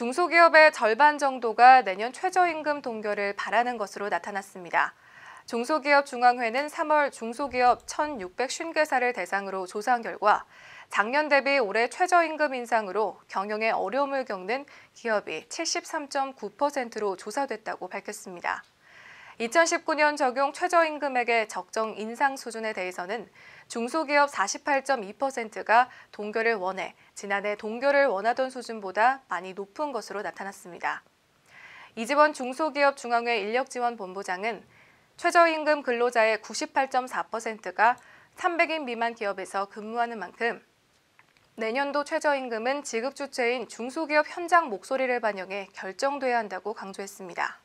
중소기업의 절반 정도가 내년 최저임금 동결을 바라는 것으로 나타났습니다. 중소기업중앙회는 3월 중소기업 1,650개사를 대상으로 조사한 결과 작년 대비 올해 최저임금 인상으로 경영에 어려움을 겪는 기업이 73.9%로 조사됐다고 밝혔습니다. 2019년 적용 최저임금액의 적정 인상 수준에 대해서는 중소기업 48.2%가 동결을 원해 지난해 동결을 원하던 수준보다 많이 높은 것으로 나타났습니다. 이지원 중소기업 중앙회 인력지원본부장은 최저임금 근로자의 98.4%가 300인 미만 기업에서 근무하는 만큼 내년도 최저임금은 지급 주체인 중소기업 현장 목소리를 반영해 결정돼야 한다고 강조했습니다.